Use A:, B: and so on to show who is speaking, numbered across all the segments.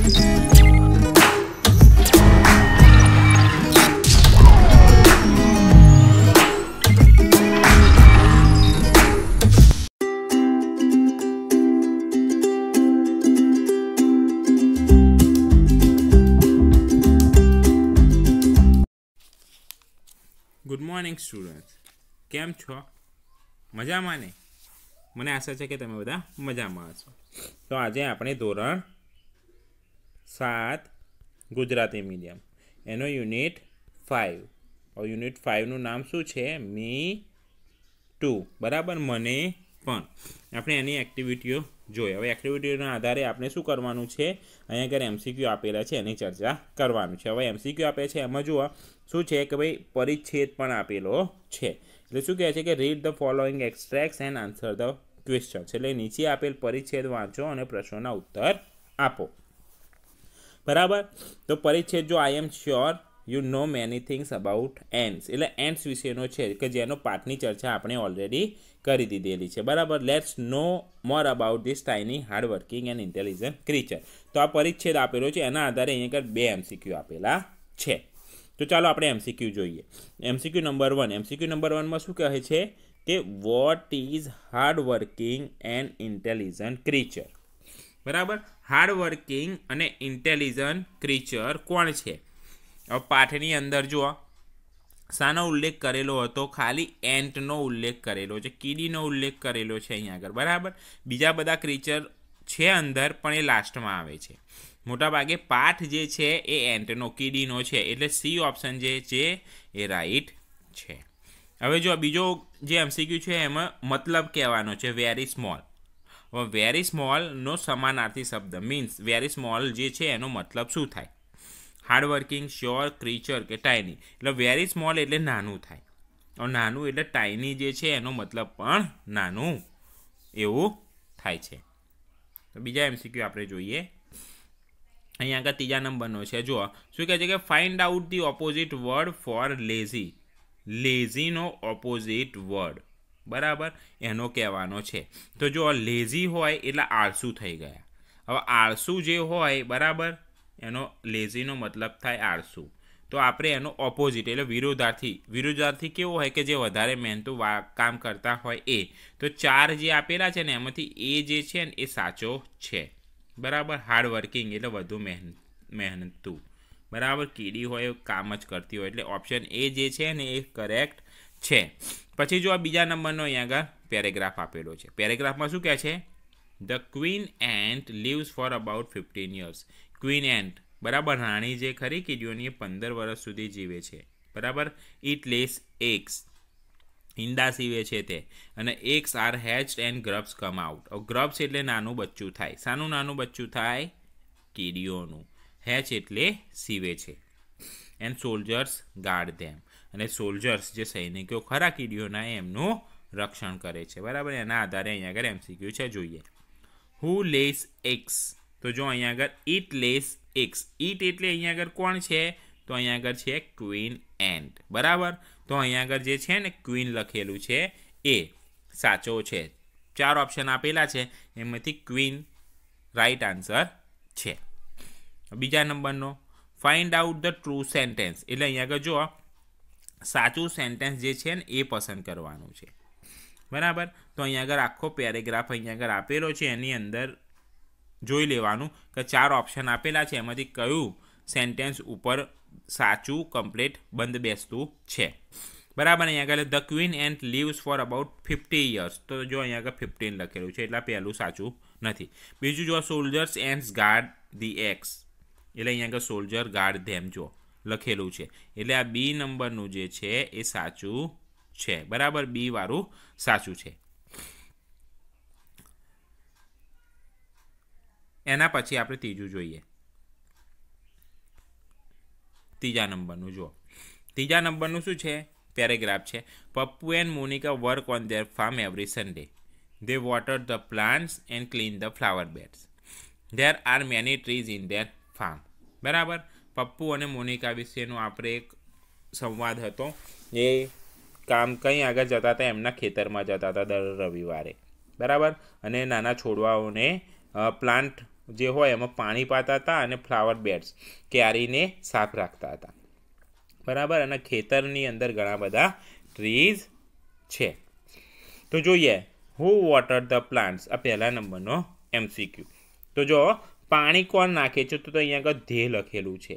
A: Good morning student કેમ છો મજામાં ને મને આશા છે કે તમે બધા મજામાં છો તો આજે આપણે ધોરણ સાત ગુજરાતી મીડિયમ એનો યુનિટ ફાઇવ હવે યુનિટ ફાઇવનું નામ શું છે મી ટુ બરાબર મને પણ આપણે એની એક્ટિવિટીઓ જોઈએ હવે એક્ટિવિટીઓના આધારે આપણે શું કરવાનું છે અહીંયા આગળ એમસીક્યુ આપેલા છે એની ચર્ચા કરવાનું છે હવે એમસીક્યુ આપે છે એમાં જુઓ શું છે કે ભાઈ પરિચ્છેદ પણ આપેલો છે એટલે શું કહે છે કે read the following extract and answer the questions એટલે નીચે આપેલ પરિચ્છેદ વાંચો અને પ્રશ્નોના ઉત્તર આપો બરાબર તો પરિચ્છેદ જો I am sure you know many things about ants એટલે એન્ડ્સ વિશેનો છે કે જેનો પાઠની ચર્ચા આપણે ઓલરેડી કરી દીધેલી છે બરાબર let's know more about this tiny hardworking and intelligent creature તો આ પરિચ્છેદ આપેલો છે એના આધારે અહીંયા આગળ બે એમસીક્યુ આપેલા છે તો ચાલો આપણે એમસીક્યુ જોઈએ MCQ number one MCQ number વનમાં શું કહે છે કે what is hardworking and intelligent creature બરાબર હાર્ડવર્કિંગ અને ઇન્ટેલિજન્ટ ક્રિચર કોણ છે હવે પાઠની અંદર જુઓ શાનો ઉલ્લેખ કરેલો હતો ખાલી એન્ટનો ઉલ્લેખ કરેલો છે કીડીનો ઉલ્લેખ કરેલો છે અહીંયા આગળ બરાબર બીજા બધા ક્રિચર છે અંદર પણ એ લાસ્ટમાં આવે છે મોટાભાગે પાઠ જે છે એ એન્ટનો કીડીનો છે એટલે સી ઓપ્શન જે છે એ રાઈટ છે હવે જો બીજો જે એમસીક્યુ છે એમાં મતલબ કહેવાનો છે વેરી સ્મોલ વેરી સ્મોલનો સમાનાર્થી શબ્દ મીન્સ વેરી સ્મોલ જે છે એનો મતલબ શું થાય હાર્ડવર્કિંગ શ્યોર ક્રીચર કે ટાઈની એટલે વેરી સ્મોલ એટલે નાનું થાય નાનું એટલે ટાઈની જે છે એનો મતલબ પણ નાનું એવું થાય છે તો બીજા એમસીક્યુ આપણે જોઈએ અહીંયા આગળ ત્રીજા નંબરનો છે જુઓ શું કહે છે કે find out the opposite word for lazy લેઝીનો ઓપોઝિટ વર્ડ બરાબર એનો કહેવાનો છે તો જો લેઝી હોય એટલે આળસુ થઈ ગયા હવે આળસુ જે હોય બરાબર એનો લેઝીનો મતલબ થાય આળસુ તો આપણે એનો ઓપોઝિટ એટલે વિરોધાર્થી વિરોધાર્થી કેવો હોય કે જે વધારે મહેનતું કામ કરતા હોય એ તો ચાર જે આપેલા છે ને એમાંથી એ જે છે ને એ સાચો છે બરાબર હાર્ડ વર્કિંગ એટલે વધુ મહેન મહેનતું બરાબર કીડી હોય કામ જ કરતી હોય એટલે ઓપ્શન એ જે છે ને એ કરેક્ટ છે પછી જો આ બીજા નંબરનો અહીંયા આગળ પેરેગ્રાફ આપેલો છે પેરેગ્રાફમાં શું કહે છે the queen ant lives for about fifteen years queen ant બરાબર રાણી જે ખરી કીડીઓની એ પંદર વર્ષ સુધી જીવે છે બરાબર ઇટ લેસ એક્સ ઇંડા સીવે છે તે અને eggs are hatched and grubs come out grubs એટલે નાનું બચ્ચું થાય શાનું નાનું બચ્ચું થાય કીડીઓનું હેચ એટલે સીવે છે એન્ડ સોલ્જર્સ ગાર્ડ ધેમ અને સોલ્જર્સ જે સૈનિકો ખરા કીડીઓના એમનું રક્ષણ કરે છે બરાબર એના આધારે અહીંયા આગળ એમસીક્યુ છે જોઈએ હુ લેસ એક્સ તો જો અહીંયા આગળ ઇટ લેસ એક્સ ઇટ એટલે અહીંયા આગળ કોણ છે તો અહીંયા આગળ છે ક્વીન એન્ટ બરાબર તો અહીંયા આગળ જે છે ને ક્વીન લખેલું છે એ સાચો છે ચાર ઓપ્શન આપેલા છે એમાંથી ક્વીન રાઈટ આન્સર છે બીજા નંબરનો find out the true sentence એટલે અહીંયા આગળ જો સાચું સેન્ટેન્સ જે છે ને એ પસંદ કરવાનું છે બરાબર તો અહીંયા આગળ આખો પેરેગ્રાફ અહીંયા આગળ આપેલો છે એની અંદર જોઈ લેવાનું કે ચાર ઓપ્શન આપેલા છે એમાંથી કયું સેન્ટેન્સ ઉપર સાચું કમ્પ્લીટ બંધ બેસતું છે બરાબર અહીંયા આગળ the queen ant lives for about fifty years તો જો અહીંયા આગળ ફિફ્ટીન લખેલું છે એટલે પહેલું સાચું નથી બીજું જો soldiers ants guard the eggs એટલે અહીંયા આગળ સોલ્જર ગાર્ડ ધેમ જો લખેલું છે એટલે આ બી નંબરનું જે છે એ સાચું છે બરાબર બી વાળું સાચું છે એના પછી આપણે ત્રીજું જોઈએ ત્રીજા નંબરનું જુઓ ત્રીજા નંબરનું શું છે પેરેગ્રાફ છે Pappu and Monica work on their farm every Sunday they water the plants and clean the flower beds there are many trees in their farm બરાબર પપ્પુ અને મોનિકા વિશેનો આપણે એક સંવાદ હતો જે કામ કંઈ આગળ જતા હતા એમના ખેતરમાં જતા હતા દર રવિવારે બરાબર અને નાના છોડવાઓને પ્લાન્ટ જે હોય એમાં પાણી પાતા હતા અને ફ્લાવર બેડ્સ ક્યારીને સાફ રાખતા હતા બરાબર અને ખેતરની અંદર ઘણા બધા ટ્રીઝ છે તો જોઈએ હુ વોટર ધ પ્લાન્ટ્સ આ પહેલા નંબરનો એમસીક્યુ તો જો પાણી કોણ નાખે છે તો અહીંયા આગળ ધ્યેય લખેલું છે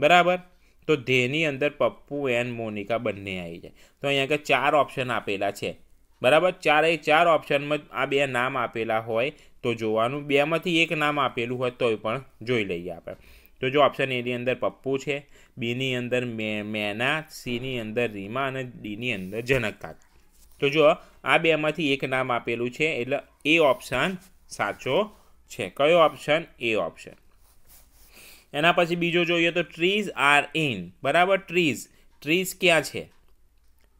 A: બરાબર તો ધ્યેયની અંદર પપ્પુ એન મોનિકા બંને આવી જાય તો અહીંયા આગળ ચાર ઓપ્શન આપેલા છે બરાબર ચારેય ચાર ઓપ્શનમાં આ બે નામ આપેલા હોય તો જોવાનું બેમાંથી એક નામ આપેલું હોય તોય પણ જોઈ લઈએ આપણે તો જો ઓપ્શન એની અંદર પપ્પુ છે બીની અંદર મે મેના સીની અંદર રીમા અને ડીની અંદર જનક તો જો આ બેમાંથી એક નામ આપેલું છે એટલે એ ઓપ્શન સાચો છે કયો ઓપ્શન એ ઓપ્શન એના પછી બીજો જોઈએ તો ટ્રીઝ આર ઇન બરાબર ટ્રીઝ ટ્રીઝ ક્યાં છે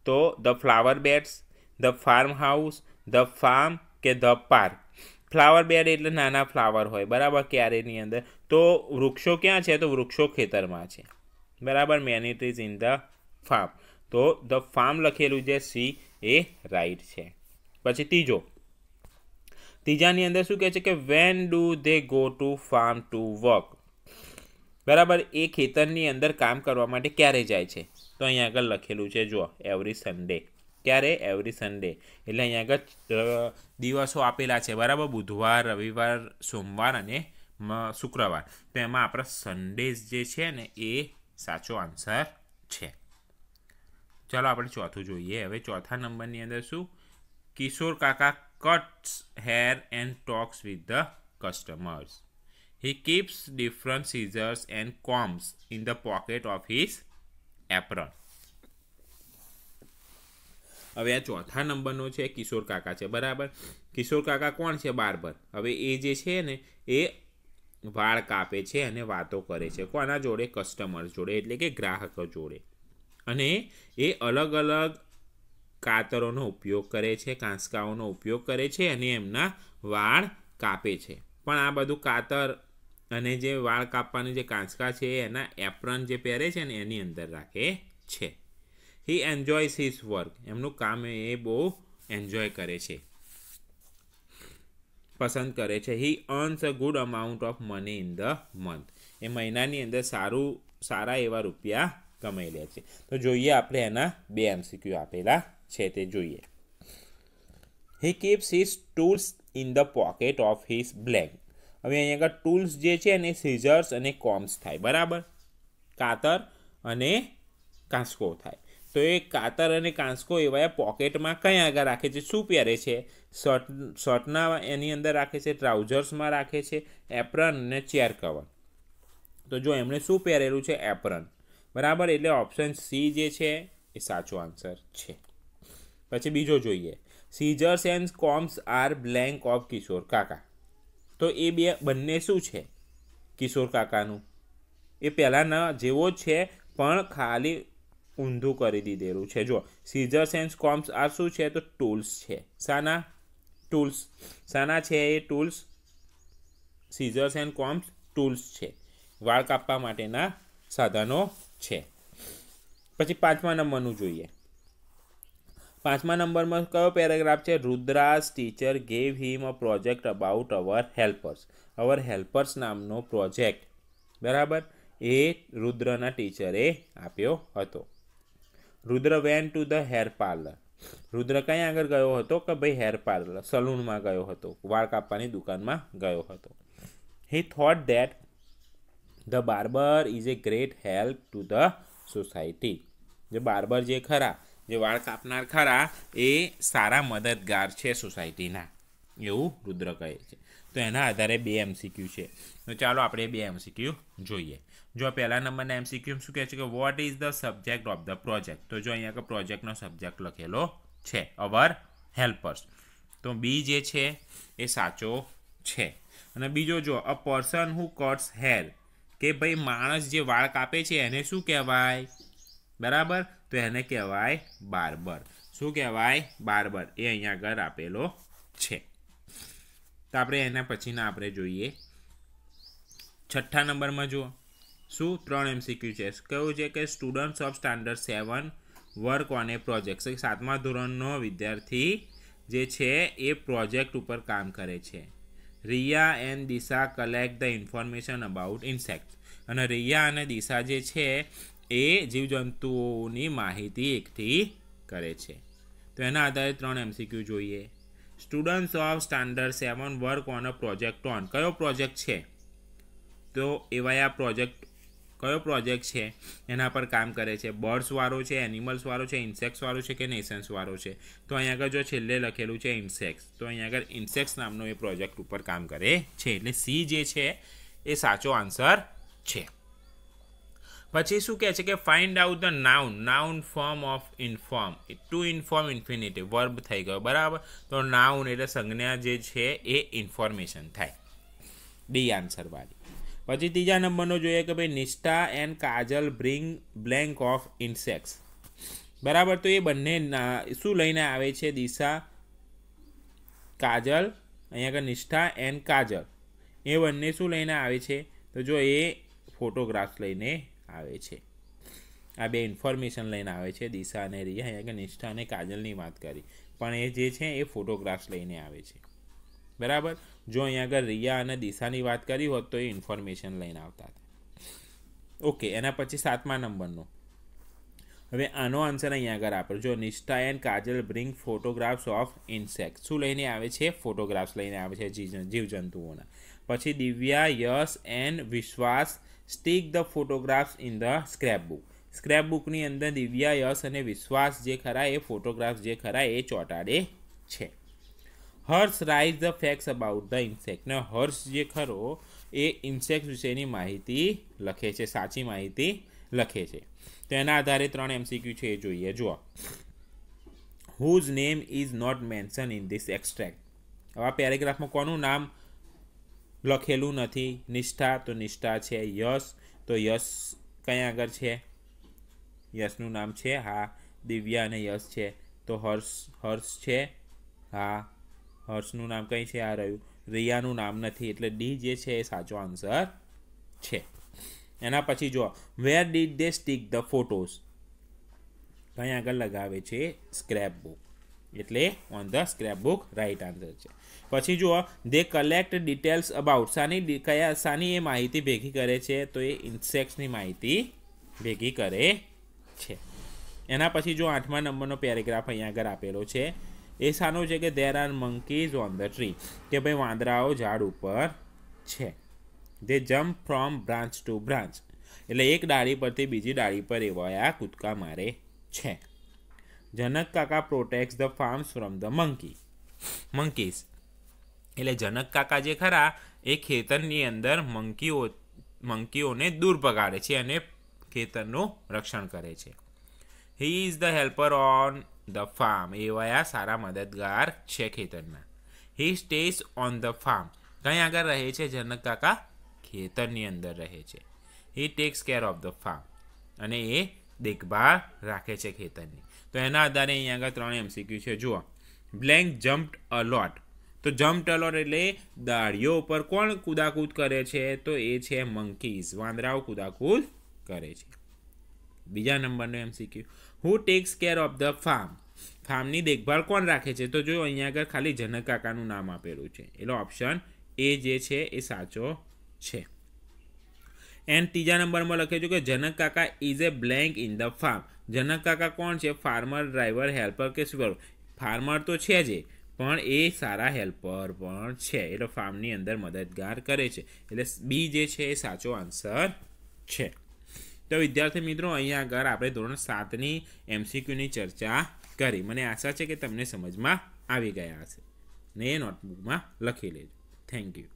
A: તો the flower beds the farm house the farm કે ધ પાર્ક ફ્લાવર બેડ એટલે નાના ફ્લાવર હોય બરાબર ક્યારેની અંદર તો વૃક્ષો ક્યાં છે તો વૃક્ષો ખેતરમાં છે બરાબર many trees in the farm તો ધ ફાર્મ લખેલું જે સી એ રાઈટ છે પછી ત્રીજો ત્રીજાની અંદર શું કહે છે કે when do they go to farm to work બરાબર એ ખેતરની અંદર કામ કરવા માટે ક્યારે જાય છે તો અહીંયા આગળ લખેલું છે જુઓ એવરી સન્ડે ક્યારે એવરી સન્ડે એટલે અહીંયા આગળ દિવસો આપેલા છે બરાબર બુધવાર રવિવાર સોમવાર અને શુક્રવાર તો એમાં આપણા સન્ડેઝ જે છે ને એ સાચો આન્સર છે ચાલો આપણે ચોથું જોઈએ હવે ચોથા નંબરની અંદર શું કિશોર કાકા cuts hair and talks with the customers. He keeps different scissors and combs in the pocket of his apron. હવે આ ચોથા નંબરનો છે કિશોર કાકા છે બરાબર કિશોર કાકા કોણ છે બાર્બર હવે એ જે છે ને એ વાળ કાપે છે અને વાતો કરે છે કોના જોડે કસ્ટમર જોડે એટલે કે ગ્રાહકો જોડે અને એ અલગ અલગ કાતરોનો ઉપયોગ કરે છે કાંસકાઓનો ઉપયોગ કરે છે અને એમના વાળ કાપે છે પણ આ બધું કાતર અને જે વાળ કાપવાની જે કાંસકા છે એના એપ્રન જે પહેરે છે ને એની અંદર રાખે છે હી એન્જોયસ હિઝ વર્ક એમનું કામ એ બહુ એન્જોય કરે છે પસંદ કરે છે he earns a good amount of money in the month એ મહિનાની અંદર સારું સારા એવા રૂપિયા કમાઈ લે છે તો જોઈએ આપણે એના બે એમસીક્યુ આપેલા છે તે જોઈએ he keeps his tools in the pocket of his blank હવે અહીં આગળ ટૂલ્સ જે છે એને સીઝર્સ અને કોમ્સ થાય બરાબર કાતર અને કાંસકો થાય તો એ કાતર અને કાંસકો એવા પોકેટમાં કઈ આગળ રાખે છે શું પહેરે છે શર્ટ શર્ટના એની અંદર રાખે છે ટ્રાઉઝર્સમાં રાખે છે એપ્રન અને ચેર કવર તો જો એમણે શું પહેરેલું છે એપ્રન બરાબર એટલે ઓપ્શન સી જે છે એ સાચો આન્સર છે પછી બીજો જોઈએ scissors and combs are blank of Kishor કાકા તો એ બે બંને શું છે કિશોર કાકાનું એ પહેલાંના જેવો જ છે પણ ખાલી ઊંધું કરી દીધેલું છે જો સીઝર્સ એન્ડ કોમ્સ આર શું છે તો ટૂલ્સ છે સાના ટૂલ્સ સાના છે એ tools scissors and combs tools છે વાળ કાપવા માટેના સાધનો છે પછી પાંચમા નંબરનું જોઈએ પાંચમા નંબરમાં કયો પેરેગ્રાફ છે Rudra's teacher gave him a project about our helpers our helpers નામનો પ્રોજેક્ટ બરાબર એ રુદ્રના ટીચરે આપ્યો હતો Rudra went to the hair parlour Rudra ક્યાં આગળ ગયો હતો કે ભાઈ હેર પાર્લર સલૂનમાં ગયો હતો વાળ કાપવાની દુકાનમાં ગયો હતો he thought that the barber is a great help to the society જે બાર્બર જે ખરા જે વાળ કાપનાર ખરા એ સારા મદદગાર છે સોસાયટીના એવું રુદ્ર કહે છે તો એના આધારે બે એમસીક્યુ છે તો ચાલો આપણે બે એમસીક્યુ જોઈએ જો પહેલા નંબરના એમસીક્યુ શું કહે છે કે what is the subject of the project તો જો અહીંયા પ્રોજેક્ટનો સબ્જેક્ટ લખેલો છે અવર હેલ્પર્સ તો બી જે છે એ સાચો છે અને બીજો જો a person who cuts hair કે ભાઈ માણસ જે વાળ કાપે છે એને શું કહેવાય બરાબર તો એને કહેવાય બાર્બર શું કહેવાય બાર્બર એ અહીંયા આગળ આપેલો છે તો આપણે એના પછીના આપણે જોઈએ છઠ્ઠા નંબરમાં જુઓ શું ત્રણ એમસીક્યુ છે કહ્યું છે કે students of standard seven work on a project સાતમા ધોરણનો વિદ્યાર્થી જે છે એ પ્રોજેક્ટ ઉપર કામ કરે છે Riya and Disha collect the information about insect અને રિયા અને દિશા જે છે એ જીવજંતુઓની માહિતી એકઠી કરે છે તો એના આધારે ત્રણ એમસીક્યુ જોઈએ students of standard seven work on a project on કયો પ્રોજેક્ટ છે તો એવા આ પ્રોજેક્ટ કયો પ્રોજેક્ટ છે એના પર કામ કરે છે બર્ડ્સવાળો છે એનિમલ્સવાળો છે ઇન્સેક્ટ્સવાળો છે કે નેશન્સવાળો છે તો અહીંયા આગળ જો છેલ્લે લખેલું છે ઇન્સેક્ટ્સ તો અહીંયા આગળ ઇન્સેક્ટ્સ નામનો એ પ્રોજેક્ટ ઉપર કામ કરે છે એટલે સી જે છે એ સાચો આન્સર છે પછી શું કહે છે કે find out the noun noun form of inform to inform infinity verb થઈ ગયો બરાબર તો નાઉન એટલે સંજ્ઞા જે છે એ ઇન્ફોર્મેશન થાય ડી આન્સર વાળી પછી ત્રીજા નંબરનો જોઈએ કે ભાઈ Nishtha and Kajal bring blank of insects બરાબર તો એ બંને શું લઈને આવે છે દિશા કાજલ અહીંયા આગળ નિષ્ઠા એન્ડ કાજલ એ બંને શું લઈને આવે છે તો જો એ ફોટોગ્રાફ્સ લઈને આવે છે આ બે ઇન્ફોર્મેશન લઈને આવે છે દિશા અને રિયા અહીંયા આગળ નિષ્ઠા અને કાજલની વાત કરી પણ એ જે છે એ ફોટોગ્રાફ્સ લઈને આવે છે બરાબર જો અહીંયા આગળ રિયા અને દિશાની વાત કરી હોત તો એ ઇન્ફોર્મેશન લઈને આવતા હતા ઓકે એના પછી સાતમા નંબરનો હવે આનો આન્સર અહીંયા આગળ આપણો જો Nishtha and Kajal bring photographs of insect શું લઈને આવે છે ફોટોગ્રાફ્સ લઈને આવે છે જીવજંતુઓના પછી Divya Yash and Vishwas stick the photographs in the scrapbook સ્ક્રેપબુકની અંદર દિવ્યા યશ અને વિશ્વાસ જે ખરા એ ફોટોગ્રાફ્સ જે ખરા એ ચોંટાડે છે Harsh writes the facts about the insect ને હર્ષ જે ખરો એ ઇન્સેક્ટ વિશેની માહિતી લખે છે સાચી માહિતી લખે છે તેના આધારે ત્રણ એમસીક્યુ છે એ જોઈએ જુઓ whose name is not mention in this extract હવે આ પેરેગ્રાફમાં કોનું નામ લખેલું નથી નિષ્ઠા તો નિષ્ઠા છે યશ તો યશ ક્યાં આગળ છે યશનું નામ છે હા દિવ્યા અને યશ છે તો હર્ષ હર્ષ છે હા હર્ષનું નામ કંઈ છે આ રહ્યું રિયાનું નામ નથી એટલે ડી જે છે એ સાચો આન્સર છે એના પછી જો where did they stick the photos કંઈ આગળ લગાવે છે સ્ક્રેપ બુક એટલે on the scrap book right answer છે પછી જુઓ દે કલેક્ટ ડિટેલ્સ અબાઉટ સાની કયા સાની એ માહિતી ભેગી કરે છે તો એ ઇન્સેક્ટ્સની માહિતી ભેગી કરે છે એના પછી જો આઠમા નંબરનો પેરેગ્રાફ અહીંયા આગળ આપેલો છે એ સાનો છે કે there are monkeys on the tree કે ભાઈ વાંદરાઓ ઝાડ ઉપર છે they jump from branch to branch એટલે એક ડાળી પરથી બીજી ડાળી પર એવા કૂદકા મારે છે જનક કાકા protect the farms from the monkey monkeys એટલે જનક કાકા જે ખરા એ ખેતરની અંદર મંકીઓ મંકીઓને દૂર પગાડે છે અને ખેતરનું રક્ષણ કરે છે he is the helper on the farm એવા આ સારા મદદગાર છે ખેતરના he stays on the farm કંઈ આગળ રહે છે જનક કાકા ખેતરની અંદર રહે છે he takes care of the farm અને એ દેખભાળ રાખે છે ખેતરની તો એના આધારે અહીંયા આગળ ત્રણ એમસીક્યુ છે જુઓ બ્લેન્ક જમ્પ્ડ અલોટ તો જમ્પ અલોટ એટલે દાળીઓ ઉપર કોણ કુદાકૂદ કરે છે તો એ છે મંકીઝ વાંદરાઓ કુદાકૂદ કરે છે બીજા નંબરનો MCQ who takes care of the farm ફાર્મની દેખભાળ કોણ રાખે છે તો જો અહીંયા આગળ ખાલી જનક કાકાનું નામ આપેલું છે એનો ઓપ્શન એ જે છે એ સાચો છે એન્ડ ત્રીજા નંબરમાં લખે છે કે જનક કાકા is a blank in the farm Janak કાકા કોણ છે ફાર્મર ડ્રાઈવર હેલ્પર કે શું સ્વીપર ફાર્મર તો છે જ પણ એ સારા હેલ્પર પણ છે એટલે ફાર્મની અંદર મદદગાર કરે છે એટલે બી જે છે એ સાચો આન્સર છે તો વિદ્યાર્થી મિત્રો અહીંયા આગળ આપણે ધોરણ સાતની એમસીક્યુની ચર્ચા કરી મને આશા છે કે તમને સમજમાં આવી ગયા હશે ને એ નોટબુકમાં લખી લેજો થેન્ક યુ